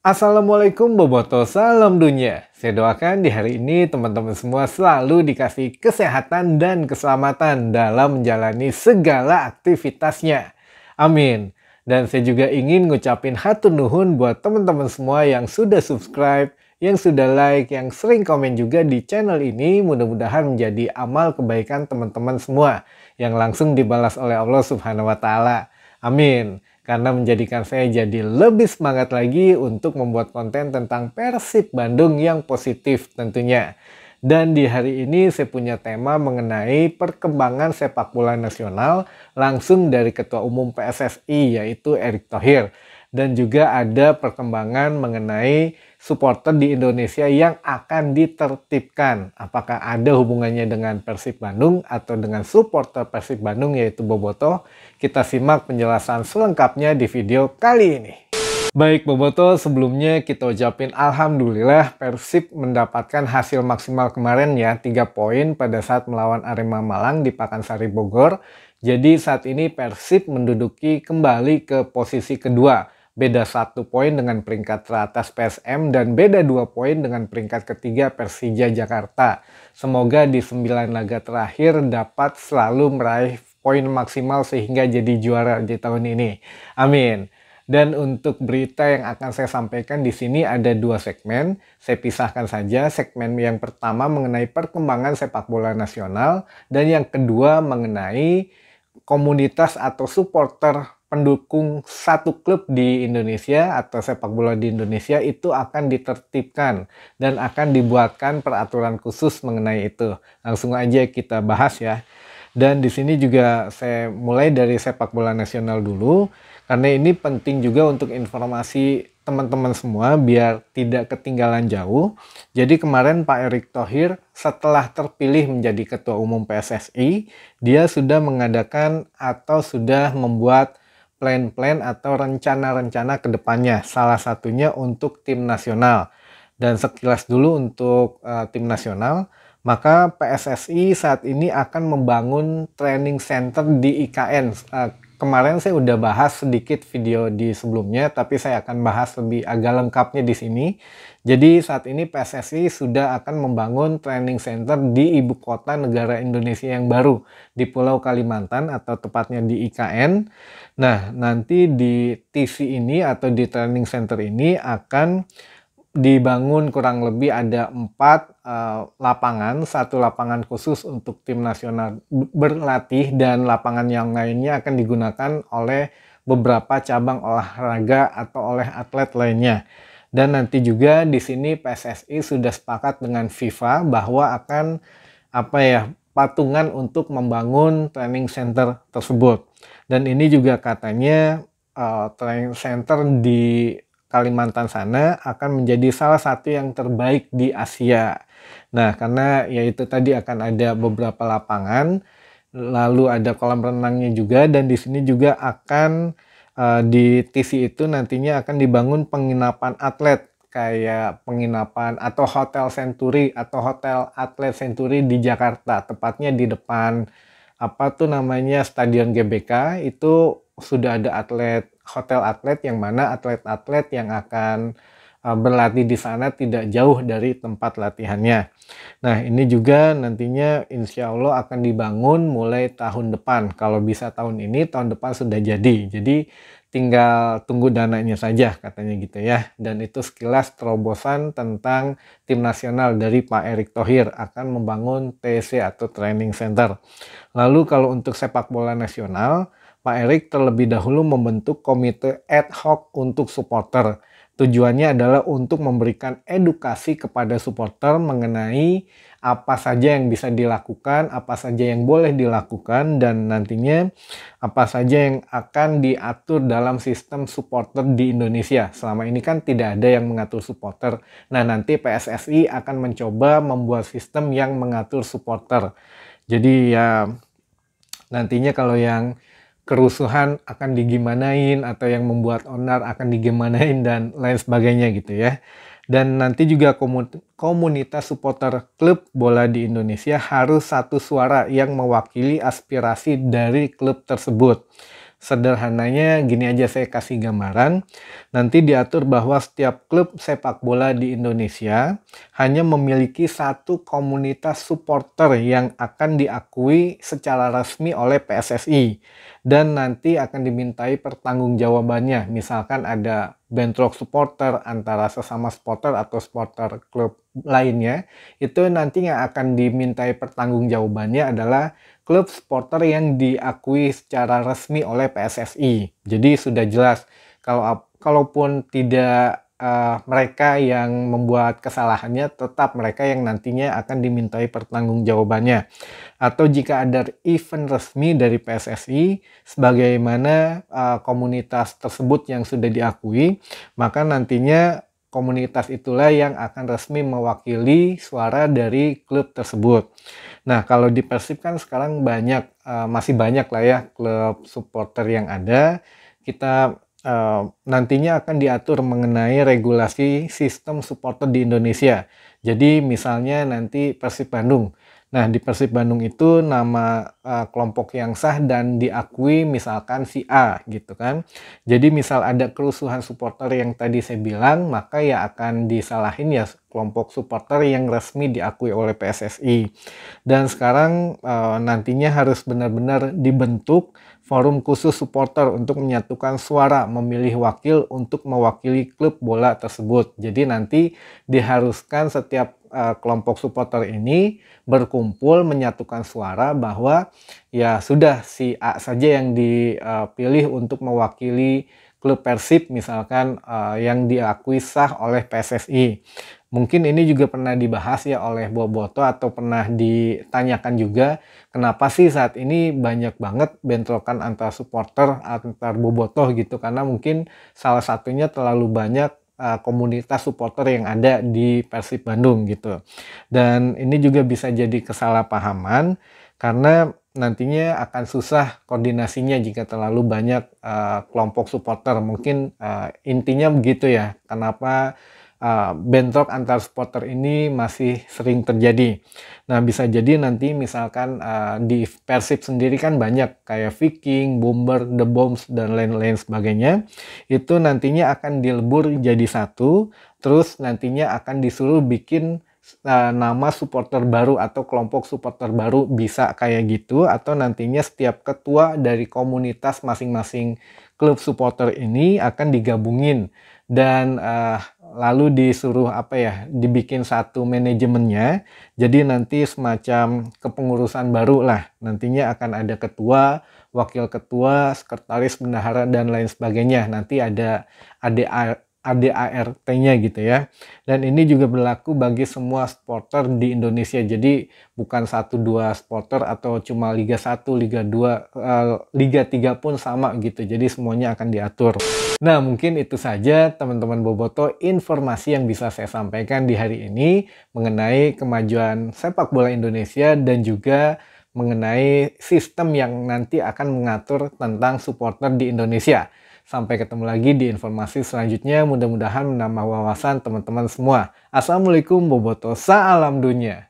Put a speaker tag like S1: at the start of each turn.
S1: Assalamualaikum Boboto, salam dunia. Saya doakan di hari ini teman-teman semua selalu dikasih kesehatan dan keselamatan dalam menjalani segala aktivitasnya. Amin. Dan saya juga ingin ngucapin hatun nuhun buat teman-teman semua yang sudah subscribe, yang sudah like, yang sering komen juga di channel ini. Mudah-mudahan menjadi amal kebaikan teman-teman semua yang langsung dibalas oleh Allah Subhanahu wa taala. Amin karena menjadikan saya jadi lebih semangat lagi untuk membuat konten tentang Persib Bandung yang positif tentunya. Dan di hari ini saya punya tema mengenai perkembangan sepak bola nasional langsung dari Ketua Umum PSSI yaitu Erick Thohir dan juga ada perkembangan mengenai supporter di Indonesia yang akan ditertibkan. Apakah ada hubungannya dengan Persib Bandung atau dengan supporter Persib Bandung yaitu Boboto? Kita simak penjelasan selengkapnya di video kali ini. Baik Boboto, sebelumnya kita ucapin Alhamdulillah Persib mendapatkan hasil maksimal kemarin ya 3 poin pada saat melawan Arema Malang di Pakansari Bogor. Jadi saat ini Persib menduduki kembali ke posisi kedua beda satu poin dengan peringkat teratas PSM dan beda dua poin dengan peringkat ketiga Persija Jakarta. Semoga di sembilan laga terakhir dapat selalu meraih poin maksimal sehingga jadi juara di tahun ini. Amin. Dan untuk berita yang akan saya sampaikan di sini ada dua segmen. Saya pisahkan saja segmen yang pertama mengenai perkembangan sepak bola nasional dan yang kedua mengenai komunitas atau supporter pendukung satu klub di Indonesia atau sepak bola di Indonesia itu akan ditertibkan dan akan dibuatkan peraturan khusus mengenai itu. Langsung aja kita bahas ya. Dan di sini juga saya mulai dari sepak bola nasional dulu karena ini penting juga untuk informasi teman-teman semua biar tidak ketinggalan jauh. Jadi kemarin Pak Erick Thohir setelah terpilih menjadi ketua umum PSSI, dia sudah mengadakan atau sudah membuat plan-plan atau rencana-rencana depannya, Salah satunya untuk tim nasional. Dan sekilas dulu untuk uh, tim nasional, maka PSSI saat ini akan membangun training center di IKN. Eh, kemarin saya udah bahas sedikit video di sebelumnya, tapi saya akan bahas lebih agak lengkapnya di sini. Jadi saat ini PSSI sudah akan membangun training center di ibu kota negara Indonesia yang baru di Pulau Kalimantan atau tepatnya di IKN. Nah nanti di TC ini atau di training center ini akan dibangun kurang lebih ada empat uh, lapangan, satu lapangan khusus untuk tim nasional berlatih dan lapangan yang lainnya akan digunakan oleh beberapa cabang olahraga atau oleh atlet lainnya. Dan nanti juga di sini PSSI sudah sepakat dengan FIFA bahwa akan apa ya patungan untuk membangun training center tersebut. Dan ini juga katanya uh, training center di Kalimantan sana akan menjadi salah satu yang terbaik di Asia. Nah, karena yaitu tadi akan ada beberapa lapangan, lalu ada kolam renangnya juga dan di sini juga akan uh, di TC itu nantinya akan dibangun penginapan atlet kayak penginapan atau hotel Century atau hotel atlet Century di Jakarta, tepatnya di depan apa tuh namanya Stadion GBK itu sudah ada atlet hotel atlet yang mana atlet-atlet yang akan eh, berlatih di sana tidak jauh dari tempat latihannya. Nah ini juga nantinya insya Allah akan dibangun mulai tahun depan. Kalau bisa tahun ini, tahun depan sudah jadi. Jadi tinggal tunggu dananya saja katanya gitu ya. Dan itu sekilas terobosan tentang tim nasional dari Pak Erick Thohir akan membangun TC atau Training Center. Lalu kalau untuk sepak bola nasional, Pak Erik terlebih dahulu membentuk komite ad hoc untuk supporter. Tujuannya adalah untuk memberikan edukasi kepada supporter mengenai apa saja yang bisa dilakukan, apa saja yang boleh dilakukan, dan nantinya apa saja yang akan diatur dalam sistem supporter di Indonesia. Selama ini kan tidak ada yang mengatur supporter. Nah, nanti PSSI akan mencoba membuat sistem yang mengatur supporter. Jadi ya nantinya kalau yang kerusuhan akan digimanain atau yang membuat onar akan digimanain dan lain sebagainya gitu ya. Dan nanti juga komunitas supporter klub bola di Indonesia harus satu suara yang mewakili aspirasi dari klub tersebut. Sederhananya gini aja saya kasih gambaran. Nanti diatur bahwa setiap klub sepak bola di Indonesia hanya memiliki satu komunitas supporter yang akan diakui secara resmi oleh PSSI dan nanti akan dimintai pertanggungjawabannya. Misalkan ada bentrok supporter antara sesama supporter atau supporter klub lainnya itu nantinya akan dimintai pertanggungjawabannya adalah klub supporter yang diakui secara resmi oleh PSSI. Jadi sudah jelas kalau kalaupun tidak uh, mereka yang membuat kesalahannya tetap mereka yang nantinya akan dimintai pertanggungjawabannya. Atau jika ada event resmi dari PSSI sebagaimana uh, komunitas tersebut yang sudah diakui, maka nantinya komunitas itulah yang akan resmi mewakili suara dari klub tersebut. Nah, kalau di Persib kan sekarang banyak uh, masih banyak lah ya klub supporter yang ada. Kita Eh, nantinya akan diatur mengenai regulasi sistem supporter di Indonesia. Jadi misalnya nanti Persib Bandung. Nah di Persib Bandung itu nama uh, kelompok yang sah dan diakui misalkan si A gitu kan. Jadi misal ada kerusuhan supporter yang tadi saya bilang maka ya akan disalahin ya kelompok supporter yang resmi diakui oleh PSSI. Dan sekarang e, nantinya harus benar-benar dibentuk forum khusus supporter untuk menyatukan suara memilih wakil untuk mewakili klub bola tersebut. Jadi nanti diharuskan setiap e, kelompok supporter ini berkumpul menyatukan suara bahwa ya sudah si A saja yang dipilih eh, untuk mewakili klub Persib misalkan uh, yang diakui sah oleh PSSI. Mungkin ini juga pernah dibahas ya oleh Boboto atau pernah ditanyakan juga kenapa sih saat ini banyak banget bentrokan antar supporter antar Boboto gitu karena mungkin salah satunya terlalu banyak eh, komunitas supporter yang ada di Persib Bandung gitu. Dan ini juga bisa jadi kesalahpahaman karena nantinya akan susah koordinasinya jika terlalu banyak uh, kelompok supporter. Mungkin uh, intinya begitu ya. Kenapa uh, bentrok antar supporter ini masih sering terjadi. Nah, bisa jadi nanti misalkan uh, di Persib sendiri kan banyak kayak Viking, Bomber, The Bombs dan lain-lain sebagainya. Itu nantinya akan dilebur jadi satu, terus nantinya akan disuruh bikin eh, nama supporter baru atau kelompok supporter baru bisa kayak gitu atau nantinya setiap ketua dari komunitas masing-masing klub supporter ini akan digabungin dan uh, lalu disuruh apa ya dibikin satu manajemennya jadi nanti semacam kepengurusan baru lah nantinya akan ada ketua wakil ketua sekretaris bendahara dan lain sebagainya nanti ada ada ADART-nya gitu ya. Dan ini juga berlaku bagi semua supporter di Indonesia. Jadi bukan satu dua supporter atau cuma Liga 1, Liga 2, uh, eh, Liga 3 pun sama gitu. Jadi semuanya akan diatur. Nah, mungkin itu saja teman-teman Boboto informasi yang bisa saya sampaikan di hari ini mengenai kemajuan sepak bola Indonesia dan juga mengenai sistem yang nanti akan mengatur tentang supporter di Indonesia. Sampai ketemu lagi di informasi selanjutnya. Mudah-mudahan menambah wawasan teman-teman semua. Assalamualaikum Boboto Salam Dunia.